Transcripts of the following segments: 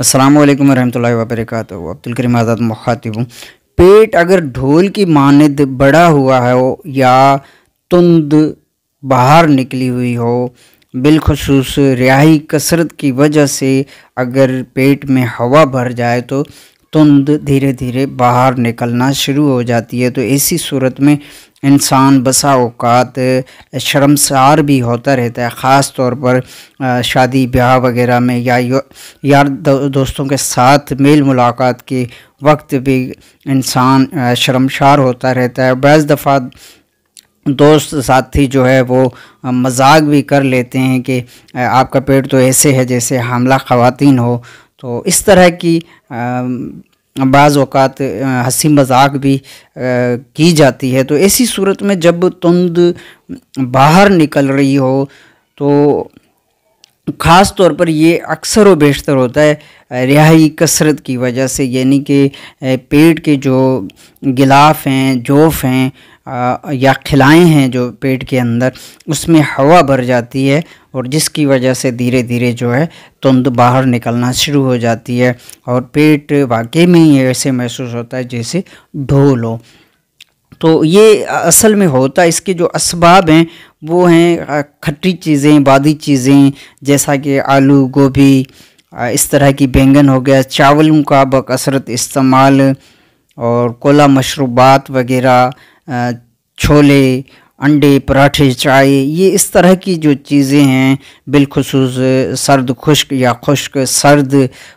असलम वरहमल वबरक अब्दुलकरीम आज़ाद मुखातिब हूँ पेट अगर ढोल की मानद बड़ा हुआ है हो या तुंद बाहर निकली हुई हो बिलखसूस रिहाई कसरत की वजह से अगर पेट में हवा भर जाए तो तुंद तो धीरे धीरे बाहर निकलना शुरू हो जाती है तो इसी सूरत में इंसान बसा अवकात शर्मसार भी होता रहता है ख़ास तौर पर शादी ब्याह वगैरह में या यार दोस्तों के साथ मेल मुलाकात के वक्त भी इंसान शर्मसार होता रहता है बज़ दफ़ा दोस्त साथी जो है वो मजाक भी कर लेते हैं कि आपका पेट तो ऐसे है जैसे हमला ख़वान हो तो इस तरह की बाज़ अवत हंसी मजाक भी आ, की जाती है तो ऐसी सूरत में जब तुंद बाहर निकल रही हो तो ख़ास तौर पर ये अक्सर व बेशतर होता है रिहाई कसरत की वजह से यानी कि पेट के जो गिलाफ हैं जोफ हैं या खिलाएँ हैं जो पेट के अंदर उसमें हवा भर जाती है और जिसकी वजह से धीरे धीरे जो है तुंद बाहर निकलना शुरू हो जाती है और पेट वाकई में ही ऐसे महसूस होता है जैसे ढोल हो तो ये असल में होता है इसके जो इसबाब हैं वो हैं खट्टी चीज़ें बादी चीज़ें जैसा कि आलू गोभी इस तरह की बैंगन हो गया चावलों का बकसरत इस्तेमाल और कोला मशरूबात वगैरह छोले अंडे पराठे चाय ये इस तरह की जो चीज़ें हैं बिलखसूस सर्द खुश्क या खुश्क सर्द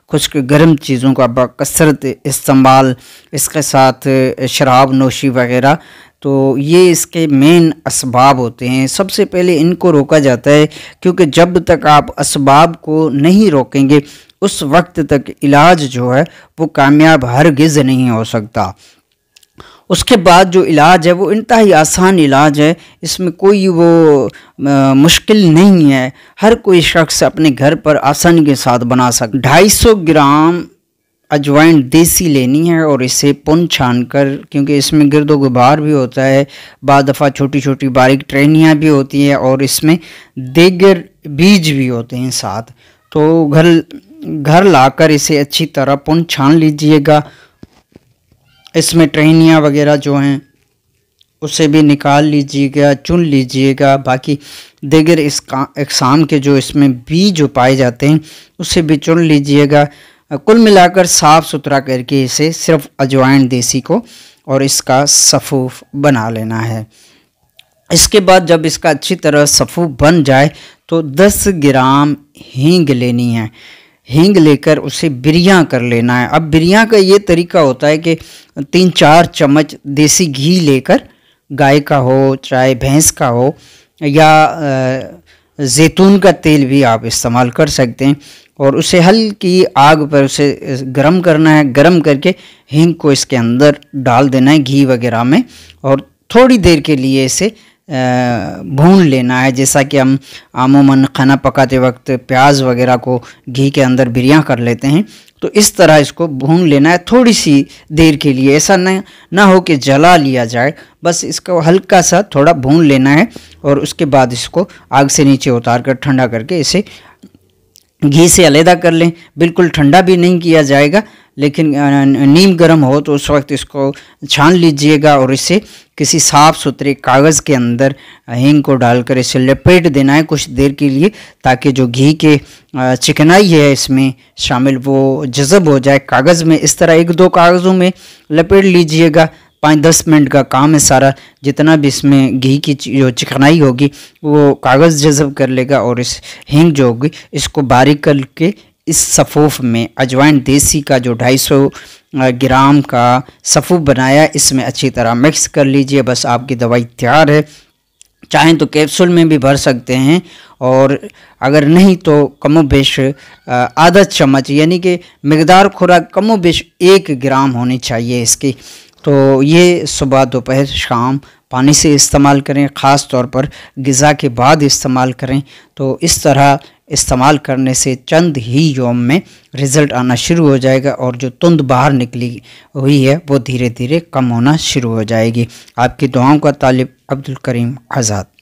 खुश्क गर्म चीज़ों का बसरत इस्तेमाल इसके साथ शराब नोशी वगैरह तो ये इसके मेन इसबाब होते हैं सबसे पहले इनको रोका जाता है क्योंकि जब तक आप इसबाब को नहीं रोकेंगे उस वक्त तक इलाज जो है वो कामयाब गिज़ नहीं हो सकता उसके बाद जो इलाज है वो ही आसान इलाज है इसमें कोई वो आ, मुश्किल नहीं है हर कोई शख्स अपने घर पर आसानी के साथ बना सक ढाई सौ ग्राम अजवाइन देसी लेनी है और इसे पुन छान कर क्योंकि इसमें गिरद गुबार भी होता है बाद दफ़ा छोटी छोटी बारीक ट्रेनियाँ भी होती हैं और इसमें देगर बीज भी होते हैं साथ तो घर घर लाकर इसे अच्छी तरह पुन छान लीजिएगा इसमें ट्रेनियाँ वगैरह जो हैं उसे भी निकाल लीजिएगा चुन लीजिएगा बाकी दिगर इस इकसाम के जो इसमें बी जो पाए जाते हैं उसे भी चुन लीजिएगा कुल मिलाकर साफ़ सुथरा करके इसे सिर्फ अजवाइन देसी को और इसका सफ़ूफ बना लेना है इसके बाद जब इसका अच्छी तरह सफ़ूफ बन जाए तो 10 ग्राम हींग लेनी है हींग लेकर उसे बिरिया कर लेना है अब बिरिया का ये तरीका होता है कि तीन चार चम्मच देसी घी लेकर गाय का हो चाहे भैंस का हो या जैतून का तेल भी आप इस्तेमाल कर सकते हैं और उसे हल्की आग पर उसे गरम करना है गरम करके हींग को इसके अंदर डाल देना है घी वगैरह में और थोड़ी देर के लिए इसे भून लेना है जैसा कि हम आमूमन खाना पकाते वक्त प्याज वगैरह को घी के अंदर बिरिया कर लेते हैं तो इस तरह इसको भून लेना है थोड़ी सी देर के लिए ऐसा न ना हो कि जला लिया जाए बस इसको हल्का सा थोड़ा भून लेना है और उसके बाद इसको आग से नीचे उतार कर ठंडा करके इसे घी से अलहदा कर लें बिल्कुल ठंडा भी नहीं किया जाएगा लेकिन नीम गर्म हो तो उस वक्त इसको छान लीजिएगा और इसे किसी साफ़ सुथरे कागज़ के अंदर हींग को डालकर इसे लपेट देना है कुछ देर के लिए ताकि जो घी के चिकनाई है इसमें शामिल वो जज़ब हो जाए कागज़ में इस तरह एक दो कागज़ों में लपेट लीजिएगा पाँच दस मिनट का काम है सारा जितना भी इसमें घी की जो चिकनाई होगी वो कागज़ जजब कर लेगा और इस हिंग जो होगी इसको बारीक करके इस सफ़ूफ में अजवाइन देसी का जो 250 ग्राम का सफ़ूफ बनाया इसमें अच्छी तरह मिक्स कर लीजिए बस आपकी दवाई तैयार है चाहें तो कैप्सूल में भी भर सकते हैं और अगर नहीं तो कमो बेश आधा चम्मच यानी कि मकदार खुराक कमो बेश एक ग्राम होनी चाहिए इसकी तो ये सुबह दोपहर शाम पानी से इस्तेमाल करें ख़ास तौर पर गज़ा के बाद इस्तेमाल करें तो इस तरह इस्तेमाल करने से चंद ही योम में रिज़ल्ट आना शुरू हो जाएगा और जो तुंद बाहर निकली हुई है वो धीरे धीरे कम होना शुरू हो जाएगी आपकी दुआओं का तालिब अब्दुल करीम आज़ाद